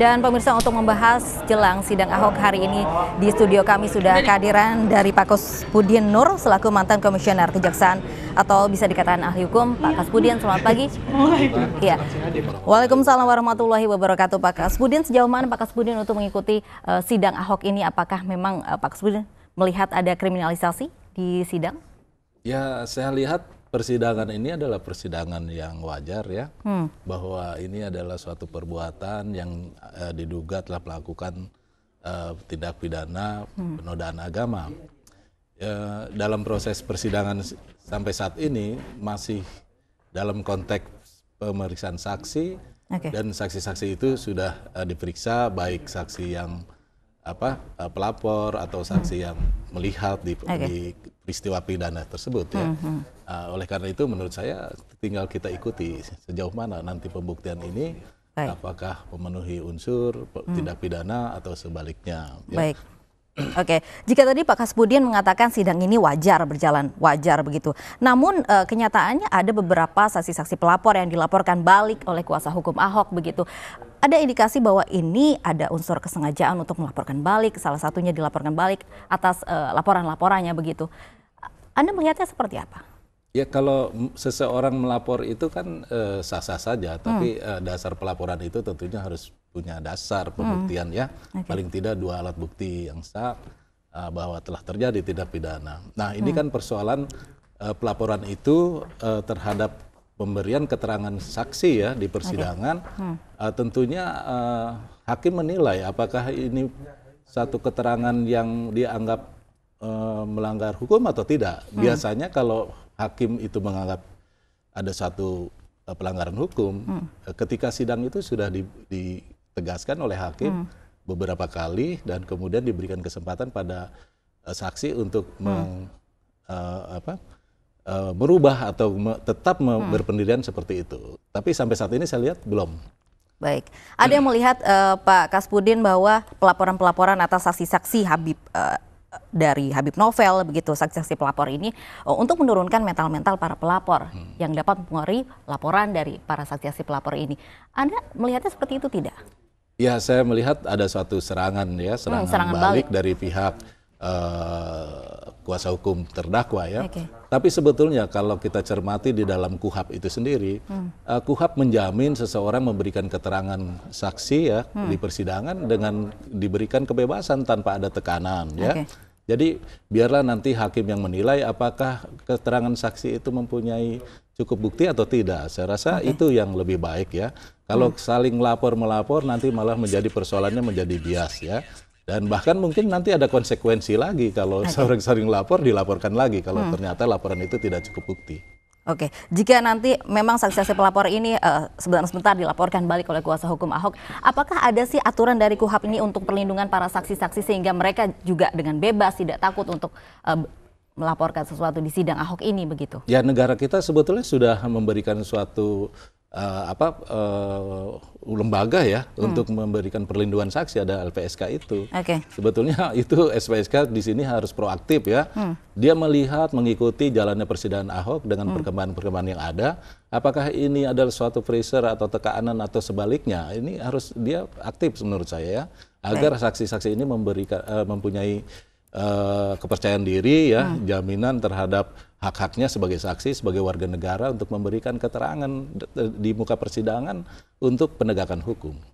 Dan pemirsa untuk membahas jelang sidang Ahok hari ini di studio kami sudah kehadiran dari Pak Kaspudin Nur selaku mantan komisioner kejaksaan atau bisa dikatakan ahli hukum. Pak Kaspudin selamat pagi. Ya. Waalaikumsalam warahmatullahi wabarakatuh Pak Kaspudin. Sejauh mana Pak Kaspudin untuk mengikuti uh, sidang Ahok ini apakah memang uh, Pak Kaspudin melihat ada kriminalisasi di sidang? Ya, saya lihat persidangan ini adalah persidangan yang wajar ya, hmm. bahwa ini adalah suatu perbuatan yang uh, diduga telah melakukan uh, tindak pidana hmm. penodaan agama. uh, dalam proses persidangan sampai saat ini masih dalam konteks pemeriksaan saksi okay. dan saksi-saksi itu sudah uh, diperiksa baik saksi yang apa eh, pelapor atau saksi hmm. yang melihat di, okay. di peristiwa pidana tersebut ya. Hmm. Uh, oleh karena itu menurut saya tinggal kita ikuti sejauh mana nanti pembuktian ini Baik. apakah memenuhi unsur hmm. tindak pidana atau sebaliknya. Ya. Baik. Oke, okay. jika tadi Pak Kasbudin mengatakan sidang ini wajar berjalan, wajar begitu. Namun e, kenyataannya ada beberapa saksi-saksi pelapor yang dilaporkan balik oleh kuasa hukum Ahok begitu ada indikasi bahwa ini ada unsur kesengajaan untuk melaporkan balik, salah satunya dilaporkan balik atas uh, laporan-laporannya begitu. Anda melihatnya seperti apa? Ya kalau seseorang melapor itu kan eh, sah-sah saja, hmm. tapi hmm. dasar pelaporan itu tentunya harus punya dasar hmm. pembuktian hmm. ya, okay. paling tidak dua alat bukti yang sah uh, bahwa telah terjadi tindak pidana. Nah ini hmm. kan persoalan uh, pelaporan itu uh, terhadap pemberian keterangan saksi ya di persidangan okay. hmm. Eh, tentunya uh, hakim menilai apakah ini satu keterangan yang dianggap uh, melanggar hukum atau tidak hmm. biasanya kalau hakim itu menganggap ada satu uh, pelanggaran hukum hmm. ketika sidang itu sudah ditegaskan oleh hakim hmm. beberapa kali dan kemudian diberikan kesempatan pada uh, saksi untuk hmm. meng, uh, apa Eh, merubah berubah atau tetap hmm. berpendirian seperti itu. Tapi sampai saat ini saya lihat belum. Baik, ada yang melihat uh, Pak Kaspudin bahwa pelaporan-pelaporan atas saksi-saksi Habib uh, dari Habib Novel begitu saksi-saksi pelapor ini uh, untuk menurunkan mental-mental para pelapor hmm. yang dapat mempengaruhi laporan dari para saksi-saksi pelapor ini. Anda melihatnya seperti itu tidak? Ya, saya melihat ada suatu serangan ya, hmm, serangan, hmm, serangan balik, balik dari pihak uh, kuasa hukum terdakwa ya. Okay. Tapi sebetulnya kalau kita cermati di dalam kuhap itu sendiri, hmm. uh, eh, kuhap menjamin seseorang memberikan keterangan saksi ya hmm. di persidangan dengan diberikan kebebasan tanpa ada tekanan ya. okay. Jadi biarlah nanti hakim yang menilai apakah keterangan saksi itu mempunyai cukup bukti atau tidak. Saya rasa okay. itu yang lebih baik ya. Kalau hmm. saling lapor melapor nanti malah menjadi persoalannya menjadi bias ya. Dan bahkan mungkin nanti ada konsekuensi lagi kalau sering-sering lapor dilaporkan lagi kalau hmm. ternyata laporan itu tidak cukup bukti. Oke, jika nanti memang saksi-saksi pelapor ini uh, sebentar-sebentar dilaporkan balik oleh kuasa hukum Ahok, apakah ada sih aturan dari KUHAP ini untuk perlindungan para saksi-saksi sehingga mereka juga dengan bebas tidak takut untuk uh, melaporkan sesuatu di sidang Ahok ini begitu? Ya, negara kita sebetulnya sudah memberikan suatu uh, apa uh, lembaga ya hmm. untuk memberikan perlindungan saksi ada LPSK itu. Okay. Sebetulnya itu SPSK di sini harus proaktif ya. Hmm. Dia melihat mengikuti jalannya persidangan Ahok dengan hmm. perkembangan-perkembangan hmm. yang ada. Apakah ini adalah suatu pressure atau tekanan atau sebaliknya? Ini harus dia aktif menurut saya ya agar saksi-saksi ini memberikan uh, mempunyai Eh, kepercayaan diri ya, hmm. jaminan terhadap hak-haknya sebagai saksi, sebagai warga negara untuk memberikan keterangan di muka persidangan untuk penegakan hukum.